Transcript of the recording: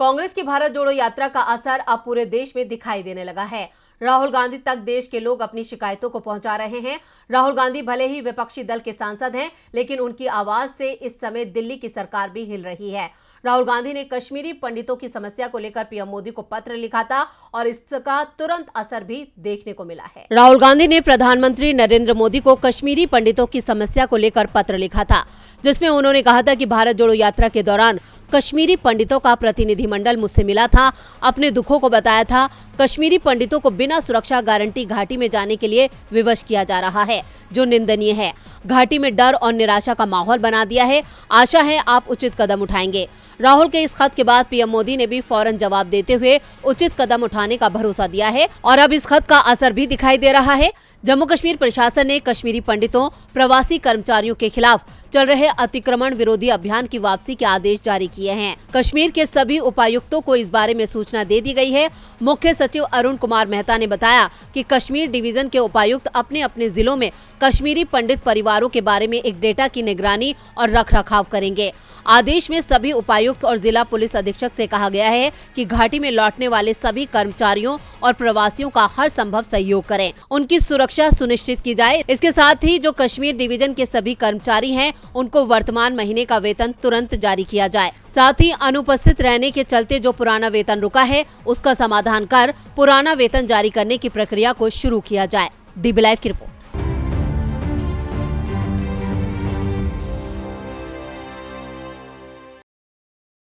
कांग्रेस की भारत जोड़ो यात्रा का असर अब पूरे देश में दिखाई देने लगा है राहुल गांधी तक देश के लोग अपनी शिकायतों को पहुंचा रहे हैं राहुल गांधी भले ही विपक्षी दल के सांसद हैं लेकिन उनकी आवाज से इस समय दिल्ली की सरकार भी हिल रही है राहुल गांधी ने कश्मीरी पंडितों की समस्या को लेकर पीएम मोदी को पत्र लिखा था और इसका तुरंत असर भी देखने को मिला है राहुल गांधी ने प्रधानमंत्री नरेंद्र मोदी को कश्मीरी पंडितों की समस्या को लेकर पत्र लिखा था जिसमें उन्होंने कहा था कि भारत जोड़ो यात्रा के दौरान कश्मीरी पंडितों का प्रतिनिधिमंडल मुझसे मिला था अपने दुखों को बताया था कश्मीरी पंडितों को बिना सुरक्षा गारंटी घाटी में जाने के लिए विवश किया जा रहा है जो निंदनीय है घाटी में डर और निराशा का माहौल बना दिया है आशा है आप उचित कदम उठाएंगे राहुल के इस खत के बाद पीएम मोदी ने भी फौरन जवाब देते हुए उचित कदम उठाने का भरोसा दिया है और अब इस खत का असर भी दिखाई दे रहा है जम्मू कश्मीर प्रशासन ने कश्मीरी पंडितों प्रवासी कर्मचारियों के खिलाफ चल रहे अतिक्रमण विरोधी अभियान की वापसी के आदेश जारी किए हैं कश्मीर के सभी उपायुक्तों को इस बारे में सूचना दे दी गई है मुख्य सचिव अरुण कुमार मेहता ने बताया कि कश्मीर डिवीजन के उपायुक्त अपने अपने जिलों में कश्मीरी पंडित परिवारों के बारे में एक डेटा की निगरानी और रख रखाव करेंगे आदेश में सभी उपायुक्त और जिला पुलिस अधीक्षक से कहा गया है कि घाटी में लौटने वाले सभी कर्मचारियों और प्रवासियों का हर संभव सहयोग करें उनकी सुरक्षा सुनिश्चित की जाए इसके साथ ही जो कश्मीर डिवीजन के सभी कर्मचारी हैं उनको वर्तमान महीने का वेतन तुरंत जारी किया जाए साथ ही अनुपस्थित रहने के चलते जो पुराना वेतन रुका है उसका समाधान कर पुराना वेतन जारी करने की प्रक्रिया को शुरू किया जाए डीबी लाइव की रिपोर्ट